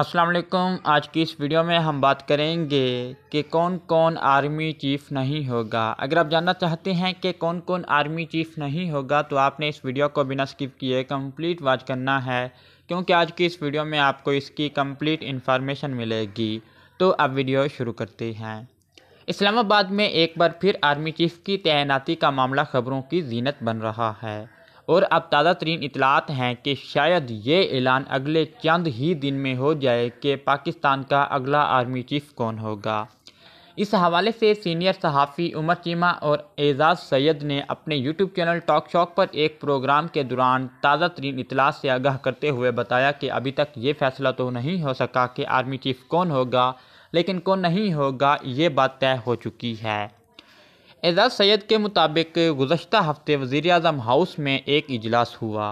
अस्सलाम वालेकुम आज की इस वीडियो में हम बात करेंगे कि कौन कौन आर्मी चीफ नहीं होगा अगर आप जानना चाहते हैं कि कौन कौन आर्मी चीफ नहीं होगा तो आपने इस वीडियो को बिना स्किप किए कंप्लीट वॉच करना है क्योंकि आज की इस वीडियो में आपको इसकी कंप्लीट इन्फॉर्मेशन मिलेगी तो अब वीडियो शुरू करते हैं इस्लामाबाद में एक बार फिर आर्मी चीफ की तैनाती का मामला खबरों की जीनत बन रहा है और अब ताज़ा तरीन इतलात हैं कि शायद ये ऐलान अगले चंद ही दिन में हो जाए कि पाकिस्तान का अगला आर्मी चीफ कौन होगा इस हवाले से सीनियर सहाफ़ी उमर चीमा और एजाज सैयद ने अपने यूट्यूब चैनल टॉक शॉक पर एक प्रोग्राम के दौरान ताज़ा तरीन इतलास से आगाह करते हुए बताया कि अभी तक ये फैसला तो नहीं हो सका कि आर्मी चीफ़ कौन होगा लेकिन कौन नहीं होगा ये बात तय हो चुकी है एजाज सैद के मुताबिक गुज्त हफ्ते वज़ी अजम हाउस में एक इजलास हुआ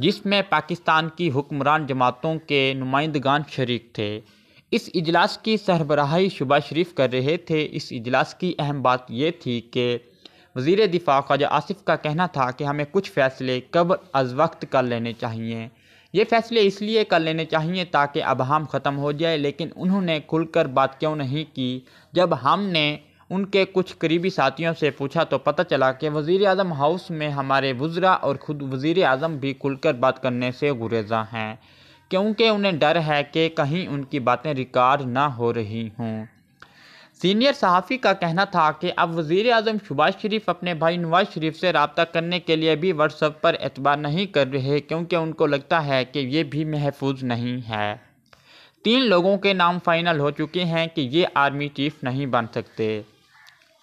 जिसमें पाकिस्तान की हुक्मरान जमातों के नुमाइंदगान शरीक थे इस इजलास की सरबराही शुबा शरीफ कर रहे थे इस इजलास की अहम बात यह थी कि वज़ी दिफा ख्वाजा आसिफ का कहना था कि हमें कुछ फ़ैसले कब अज वक्त कर लेने चाहिए ये फ़ैसले इसलिए कर लेने चाहिए ताकि अब हम ख़त्म हो जाए लेकिन उन्होंने खुलकर बात क्यों नहीं की जब हमने उनके कुछ करीबी साथियों से पूछा तो पता चला कि वज़ी अजम हाउस में हमारे वज्रा और ख़ुद वज़ी अजम भी खुलकर बात करने से गुरेजा हैं क्योंकि उन्हें डर है कि कहीं उनकी बातें रिकॉर्ड ना हो रही हों सीनियर सहाफ़ी का कहना था कि अब वज़ी अजम शुबाज़ शरीफ अपने भाई नवाज शरीफ से रबता करने के लिए भी व्हाट्सअप पर एतबार नहीं कर रहे क्योंकि उनको लगता है कि ये भी महफूज नहीं है तीन लोगों के नाम फाइनल हो चुके हैं कि ये आर्मी चीफ नहीं बन सकते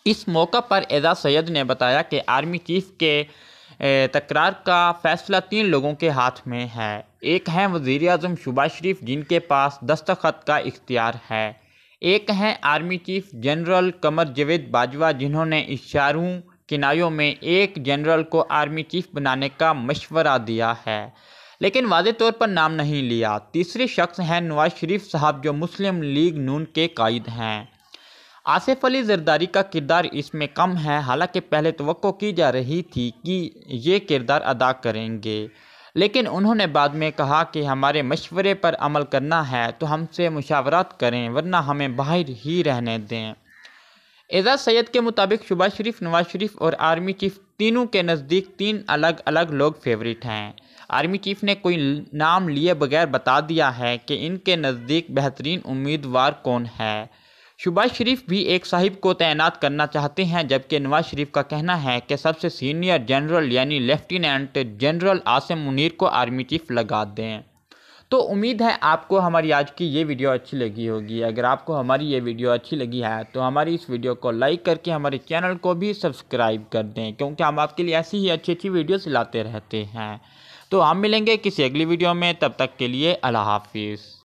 इस मौका पर एजाज सैद ने बताया कि आर्मी चीफ के तकरार का फैसला तीन लोगों के हाथ में है एक हैं वज़ी अजम शुबाज़ शरीफ जिनके पास दस्तखत का इख्तियार है एक हैं army chief general Qamar Javed Bajwa जिन्होंने इशारों किनायों में एक जनरल को आर्मी चीफ बनाने का मशवरा दिया है लेकिन वाज तौर पर नाम नहीं लिया तीसरे शख्स हैं नवाज शरीफ साहब जो मुस्लिम लीग नून के कायद हैं आसिफ अली जरदारी का किरदार इसमें कम है हालांकि पहले तो की जा रही थी कि ये किरदार अदा करेंगे लेकिन उन्होंने बाद में कहा कि हमारे मशवरे पर अमल करना है तो हमसे मुशावरत करें वरना हमें बाहर ही रहने दें एजाज सैद के मुताबिक शुबा शरीफ नवाज शरीफ और आर्मी चीफ तीनों के नज़दीक तीन अलग अलग लोग फेवरेट हैं आर्मी चीफ ने कोई नाम लिए बगैर बता दिया है कि इनके नज़दीक बेहतरीन उम्मीदवार कौन है शुबाज शरीफ भी एक साहिब को तैनात करना चाहते हैं जबकि नवाज शरीफ का कहना है कि सबसे सीनियर जनरल यानी लेफ्टिनेंट जनरल आसिम मुनीर को आर्मी चीफ लगा दें तो उम्मीद है आपको हमारी आज की ये वीडियो अच्छी लगी होगी अगर आपको हमारी ये वीडियो अच्छी लगी है तो हमारी इस वीडियो को लाइक करके हमारे चैनल को भी सब्सक्राइब कर दें क्योंकि हम आपके लिए ऐसी ही अच्छी अच्छी वीडियोस लाते रहते हैं तो हम मिलेंगे किसी अगली वीडियो में तब तक के लिए अल्लाह हाफिज़